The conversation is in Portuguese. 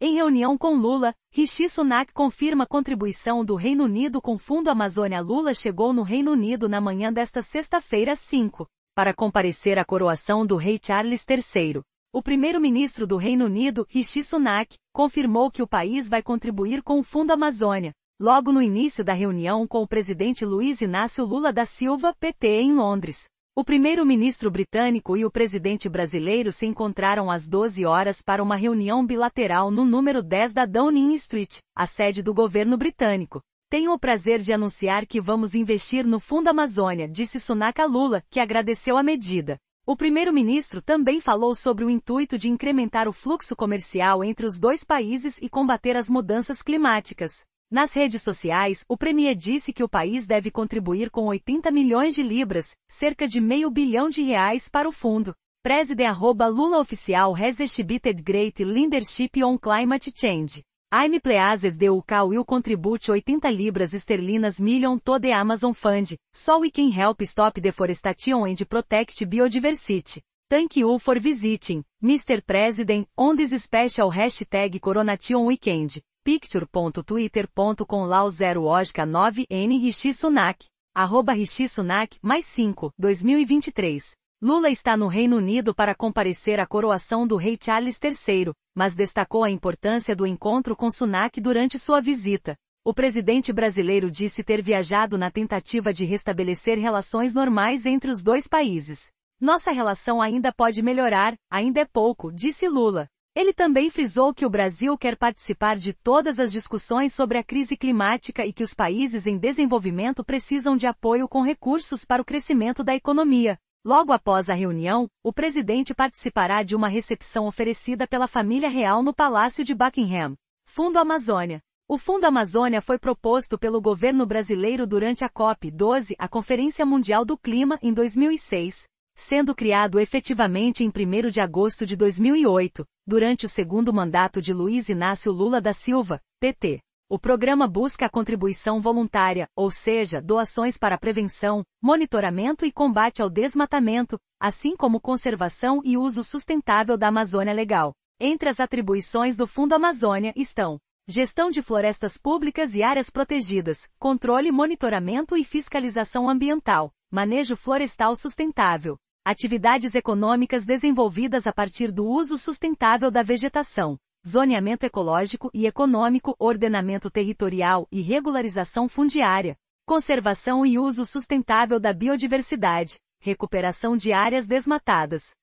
Em reunião com Lula, Rishi Sunak confirma contribuição do Reino Unido com Fundo Amazônia. Lula chegou no Reino Unido na manhã desta sexta-feira 5, para comparecer à coroação do rei Charles III. O primeiro-ministro do Reino Unido, Rishi Sunak, confirmou que o país vai contribuir com o Fundo Amazônia. Logo no início da reunião com o presidente Luiz Inácio Lula da Silva, PT, em Londres, o primeiro-ministro britânico e o presidente brasileiro se encontraram às 12 horas para uma reunião bilateral no número 10 da Downing Street, a sede do governo britânico. Tenho o prazer de anunciar que vamos investir no Fundo Amazônia, disse Sunak a Lula, que agradeceu a medida. O primeiro-ministro também falou sobre o intuito de incrementar o fluxo comercial entre os dois países e combater as mudanças climáticas. Nas redes sociais, o premier disse que o país deve contribuir com 80 milhões de libras, cerca de meio bilhão de reais para o fundo. President arroba Lula Oficial has exhibited great leadership on climate change. I'm pleased the UK will contribute 80 libras esterlinas million to the Amazon Fund, so we can help stop deforestation and protect biodiversity. Thank you for visiting, Mr. President, on this special hashtag Coronation Weekend picture.twitter.com lau 0 osca 9 n Rishi Sunak, arroba Rishi Sunak, mais 5, 2023. Lula está no Reino Unido para comparecer à coroação do rei Charles III, mas destacou a importância do encontro com Sunak durante sua visita. O presidente brasileiro disse ter viajado na tentativa de restabelecer relações normais entre os dois países. Nossa relação ainda pode melhorar, ainda é pouco, disse Lula. Ele também frisou que o Brasil quer participar de todas as discussões sobre a crise climática e que os países em desenvolvimento precisam de apoio com recursos para o crescimento da economia. Logo após a reunião, o presidente participará de uma recepção oferecida pela família real no Palácio de Buckingham. Fundo Amazônia. O Fundo Amazônia foi proposto pelo governo brasileiro durante a COP12, a Conferência Mundial do Clima, em 2006, sendo criado efetivamente em 1 de agosto de 2008, durante o segundo mandato de Luiz Inácio Lula da Silva, PT. O programa busca a contribuição voluntária, ou seja, doações para prevenção, monitoramento e combate ao desmatamento, assim como conservação e uso sustentável da Amazônia Legal. Entre as atribuições do Fundo Amazônia estão gestão de florestas públicas e áreas protegidas, controle, monitoramento e fiscalização ambiental, manejo florestal sustentável, atividades econômicas desenvolvidas a partir do uso sustentável da vegetação, zoneamento ecológico e econômico, ordenamento territorial e regularização fundiária, conservação e uso sustentável da biodiversidade, recuperação de áreas desmatadas,